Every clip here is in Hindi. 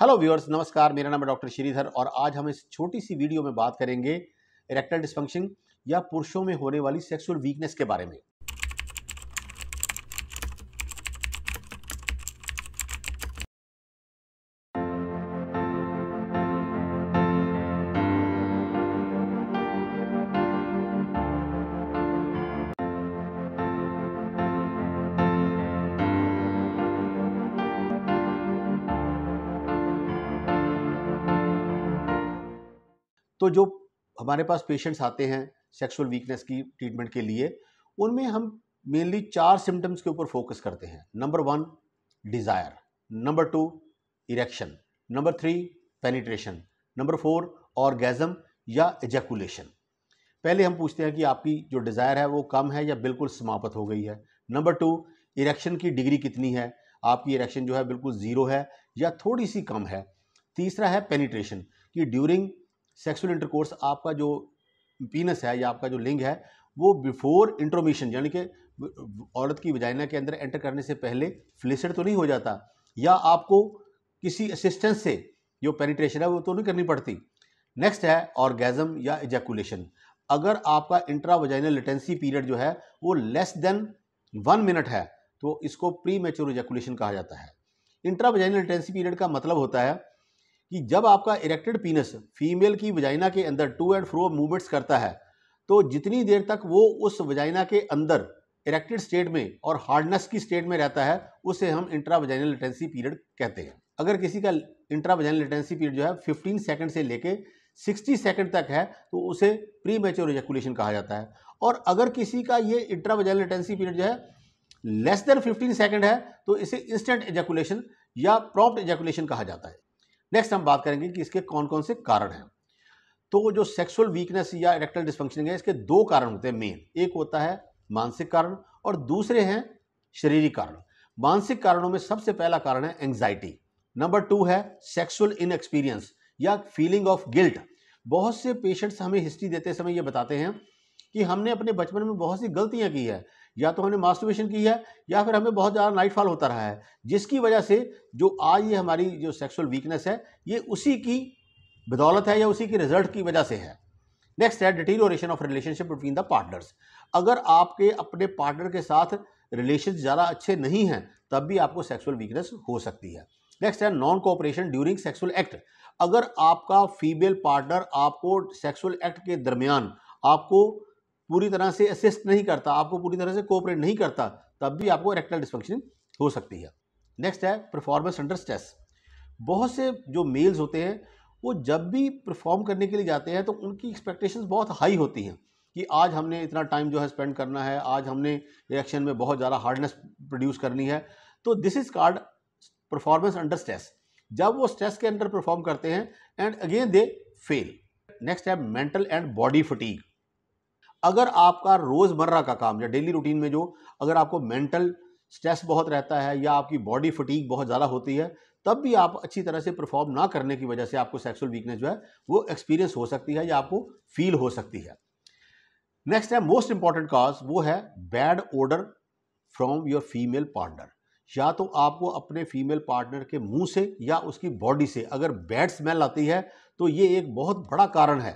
हेलो व्यूअर्स नमस्कार मेरा नाम है डॉक्टर श्रीधर और आज हम इस छोटी सी वीडियो में बात करेंगे इरेक्टल डिस्फंक्शन या पुरुषों में होने वाली सेक्सुअल वीकनेस के बारे में तो जो हमारे पास पेशेंट्स आते हैं सेक्सुअल वीकनेस की ट्रीटमेंट के लिए उनमें हम मेनली चार सिम्टम्स के ऊपर फोकस करते हैं number one desire number two erection number three penetration number four orgasm या एजैकुलेशन पहले हम पूछते हैं कि आपकी जो डिज़ायर है वो कम है या बिल्कुल समाप्त हो गई है नंबर टू इरेक्शन की डिग्री कितनी है आपकी इरेक्शन जो है बिल्कुल ज़ीरो है या थोड़ी सी कम है तीसरा है पेनिट्रेशन कि ड्यूरिंग सेक्सुअल इंटरकोर्स आपका जो पीनस है या आपका जो लिंग है वो बिफोर इंट्रोमिशन यानी कि औरत की वजाइना के अंदर एंटर करने से पहले फ्लिसड तो नहीं हो जाता या आपको किसी असिस्टेंस से जो पेनिट्रेशन है वो तो नहीं करनी पड़ती नेक्स्ट है ऑर्गेजम या एजैकुलेशन अगर आपका इंट्रा वजाइनल लेटेंसी पीरियड जो है वो लेस देन वन मिनट है तो इसको प्री मेच्योर इजैकुलेशन कहा जाता है इंट्रा वजाइनल लेटेंसी पीरियड का मतलब होता है कि जब आपका इरेक्टेड पीनस फीमेल की वजाइना के अंदर टू एंड फ्रो मूवमेंट्स करता है तो जितनी देर तक वो उस वजाइना के अंदर इरेक्टेड स्टेट में और हार्डनेस की स्टेट में रहता है उसे हम इंट्रा वजाइनल लेटेंसी पीरियड कहते हैं अगर किसी का इंट्रा वजाइनल लेटेंसी पीरियड जो है 15 सेकंड से लेके 60 सेकंड तक है तो उसे प्री मेच्योर एजेकुलेशन कहा जाता है और अगर किसी का ये इंट्रा वजाइनल लेटेंसी पीरियड जो है लेस देन 15 सेकंड है तो इसे इंस्टेंट एजेकुलेशन या प्रॉप्ट एजेकुलेशन कहा जाता है नेक्स्ट हम बात करेंगे कि इसके कौन कौन से कारण हैं तो जो सेक्सुअल वीकनेस या इरेक्टल डिस्फंक्शनिंग है इसके दो कारण होते हैं मेन एक होता है मानसिक कारण और दूसरे हैं शारीरिक कारण मानसिक कारणों में सबसे पहला कारण है एंग्जाइटी नंबर टू है सेक्सुअल इनएक्सपीरियंस या फीलिंग ऑफ गिल्ट बहुत से पेशेंट्स हमें हिस्ट्री देते समय ये बताते हैं कि हमने अपने बचपन में बहुत सी गलतियां की है या तो हमने मास्टिवेशन की है या फिर हमें बहुत ज़्यादा नाइटफॉल होता रहा है जिसकी वजह से जो आज ये हमारी जो सेक्सुअल वीकनेस है ये उसी की बदौलत है या उसी की रिजल्ट की वजह से है नेक्स्ट है deterioration of relationship between the partners अगर आपके अपने पार्टनर के साथ रिलेशन ज़्यादा अच्छे नहीं हैं तब भी आपको सेक्सुअल वीकनेस हो सकती है नेक्स्ट है non cooperation during sexual act अगर आपका फीमेल पार्टनर आपको सेक्सुअल एक्ट के दरमियान आपको पूरी तरह से असिस्ट नहीं करता आपको पूरी तरह से कोऑपरेट नहीं करता तब भी आपको इरेक्टाइल डिस्फंक्शन हो सकती है नेक्स्ट है परफॉर्मेंस अंडर स्ट्रेस बहुत से जो मेल्स होते हैं वो जब भी परफॉर्म करने के लिए जाते हैं तो उनकी एक्सपेक्टेशंस बहुत हाई होती हैं कि आज हमने इतना टाइम जो है स्पेंड करना है आज हमने रिएक्शन में बहुत ज़्यादा हार्डनेस प्रोड्यूस करनी है तो this is called performance under stress जब वो स्ट्रेस के अंडर परफॉर्म करते हैं and again they fail next है मेंटल एंड बॉडी फटीग अगर आपका रोज़मर्रा का काम या डेली रूटीन में जो अगर आपको मेंटल स्ट्रेस बहुत रहता है या आपकी बॉडी फटीक बहुत ज़्यादा होती है तब भी आप अच्छी तरह से परफॉर्म ना करने की वजह से आपको सेक्सुअल वीकनेस जो है वो एक्सपीरियंस हो सकती है या आपको फील हो सकती है नेक्स्ट है मोस्ट इंपॉर्टेंट कॉज वो है bad odour from your female partner या तो आपको अपने फीमेल पार्टनर के मुंह से या उसकी बॉडी से अगर बैड स्मेल आती है तो ये एक बहुत बड़ा कारण है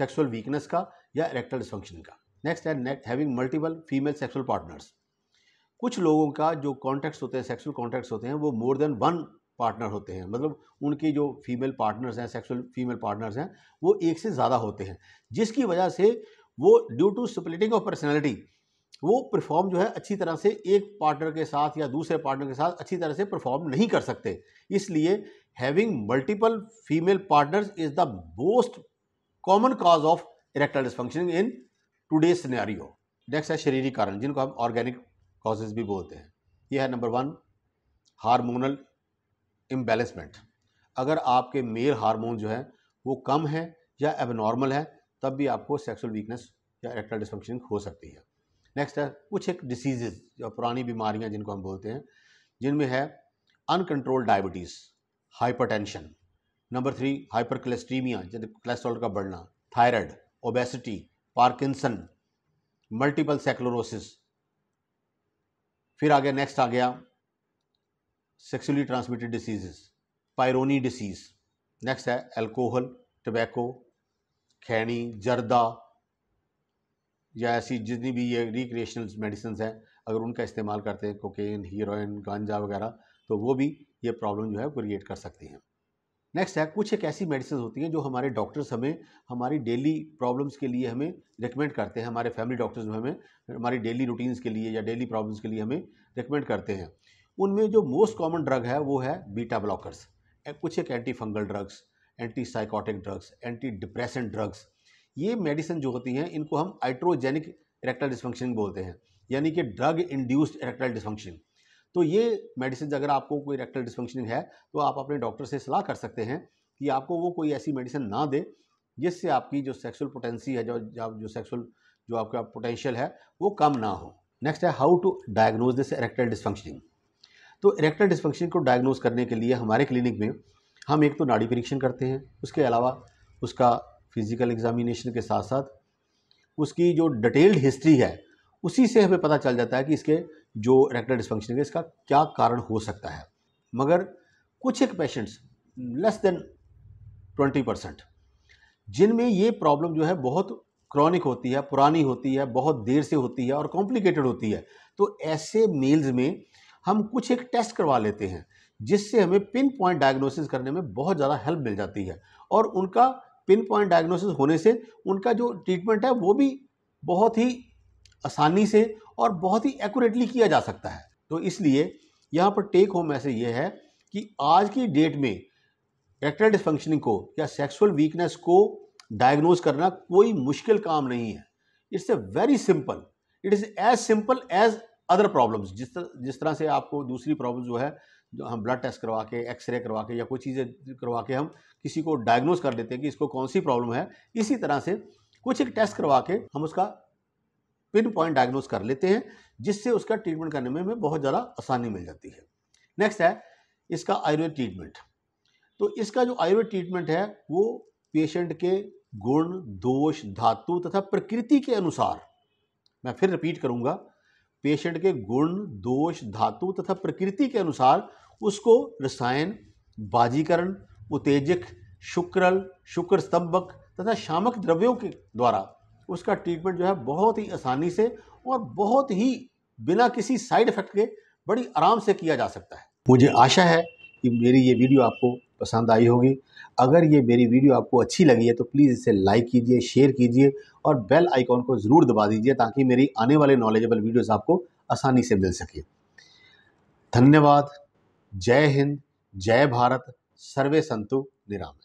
सेक्सुअल वीकनेस का या इरेक्टल डिस्फंक्शन का नेक्स्ट है next having multiple female sexual partners कुछ लोगों का जो कॉन्टैक्ट्स होते हैं सेक्सुअल कॉन्टैक्ट्स होते हैं वो मोर देन वन पार्टनर होते हैं मतलब उनके जो फीमेल पार्टनर्स हैं सेक्सुअल फीमेल पार्टनर्स हैं वो एक से ज़्यादा होते हैं जिसकी वजह से वो due to splitting of personality वो परफॉर्म जो है अच्छी तरह से एक पार्टनर के साथ या दूसरे पार्टनर के साथ अच्छी तरह से परफॉर्म नहीं कर सकते इसलिए having multiple female partners is the most common cause of erectile dysfunctioning in today scenario next है शरीरिक कारण जिनको हम ऑर्गेनिक कॉजेज भी बोलते हैं यह है नंबर वन हारमोनल इम्बेलेंसमेंट अगर आपके मेल हारमोन जो है वो कम है या एबनॉर्मल है तब भी आपको सेक्सुअल वीकनेस या इरेक्टाइल डिसफंक्शनिंग हो सकती है नेक्स्ट है कुछ एक डिसीजेज या पुरानी बीमारियाँ जिनको हम बोलते हैं जिनमें है uncontrolled diabetes hypertension number three hyper cholesterolemia जैसे कोलेस्ट्रॉल का बढ़ना thyroid obesity Parkinson multiple sclerosis फिर आ गया नेक्स्ट आ गया sexually transmitted diseases Peyronie disease next है अल्कोहल टबैको खैनी जर्दा या ऐसी जितनी भी ये रिक्रिएशनल मेडिसिन हैं अगर उनका इस्तेमाल करते हैं कोकेन हीरोइन गांजा वगैरह तो वो भी ये प्रॉब्लम जो है क्रिएट कर सकती हैं नेक्स्ट है कुछ एक ऐसी मेडिसिन होती हैं जो हमारे डॉक्टर्स हमें हमारी डेली प्रॉब्लम्स के लिए हमें रिकमेंड करते हैं हमारे फैमिली डॉक्टर्स जो हमें हमारी डेली रूटीन्स के लिए या डेली प्रॉब्लम्स के लिए हमें रिकमेंड करते हैं उनमें जो मोस्ट कॉमन ड्रग है वो है बीटा ब्लॉकर्स कुछ एक anti fungal drugs anti psychotic drugs anti depression drugs ये मेडिसिन जो होती हैं इनको हम आइट्रोजेनिक इरेक्टाइल डिस्फंक्शन बोलते हैं यानी कि ड्रग इंड्यूस्ड इरेक्टाइल डिस्फंक्शन तो ये मेडिसिन अगर आपको कोई रेक्टल डिस्फंक्शनिंग है तो आप अपने डॉक्टर से सलाह कर सकते हैं कि आपको वो कोई ऐसी मेडिसिन ना दे जिससे आपकी जो सेक्सुअल पोटेंसी है जो जो सेक्सुअल जो आपका पोटेंशियल है वो कम ना हो नेक्स्ट है how to diagnose this erectile dysfunctioning तो इरेक्टाइल डिस्फंक्शन को डायग्नोज करने के लिए हमारे क्लिनिक में हम एक तो नाड़ी परीक्षण करते हैं उसके अलावा उसका फिज़िकल एग्जामिनेशन के साथ साथ उसकी जो डिटेल्ड हिस्ट्री है उसी से हमें पता चल जाता है कि इसके जो इरेक्टाइल डिस्फंक्शन है इसका क्या कारण हो सकता है मगर कुछ एक patients less than twenty percent जिनमें ये प्रॉब्लम जो है बहुत क्रॉनिक होती है पुरानी होती है बहुत देर से होती है और कॉम्प्लिकेटेड होती है तो ऐसे मेल्स में हम कुछ एक टेस्ट करवा लेते हैं जिससे हमें पिन पॉइंट डायग्नोसिस करने में बहुत ज़्यादा हेल्प मिल जाती है और उनका पिन पॉइंट डायग्नोसिस होने से उनका जो ट्रीटमेंट है वो भी बहुत ही आसानी से और बहुत ही एक्यूरेटली किया जा सकता है तो इसलिए यहाँ पर टेक होम मैसेज ये है कि आज की डेट में एक्ट्रल डिस्फंक्शनिंग को या सेक्सुअल वीकनेस को डायग्नोज करना कोई मुश्किल काम नहीं है it's a very simple it is as simple as other problems जिस तर, जिस तरह से आपको दूसरी प्रॉब्लम जो है जो हम ब्लड टेस्ट करवा के एक्सरे करवा के या कोई चीज़ें करवा के हम किसी को डायग्नोज कर देते हैं कि इसको कौन सी प्रॉब्लम है इसी तरह से कुछ एक टेस्ट करवा के हम उसका पिन पॉइंट डायग्नोज कर लेते हैं जिससे उसका ट्रीटमेंट करने में हमें बहुत ज़्यादा आसानी मिल जाती है नेक्स्ट है इसका आयुर्वेद ट्रीटमेंट तो इसका जो आयुर्वेद ट्रीटमेंट है वो पेशेंट के गुण दोष धातु तथा प्रकृति के अनुसार मैं फिर रिपीट करूंगा पेशेंट के गुण दोष धातु तथा प्रकृति के अनुसार उसको रसायन बाजीकरण उत्तेजक शुक्रल शुक्र स्तंभक तथा शामक द्रव्यों के द्वारा उसका ट्रीटमेंट जो है बहुत ही आसानी से और बहुत ही बिना किसी साइड इफ़ेक्ट के बड़ी आराम से किया जा सकता है मुझे आशा है कि मेरी ये वीडियो आपको पसंद आई होगी अगर ये मेरी वीडियो आपको अच्छी लगी है तो प्लीज़ इसे लाइक कीजिए शेयर कीजिए और बेल आइकॉन को ज़रूर दबा दीजिए ताकि मेरी आने वाले नॉलेजेबल वीडियोस आपको आसानी से मिल सके धन्यवाद जय हिंद जय भारत सर्वे संतु निराम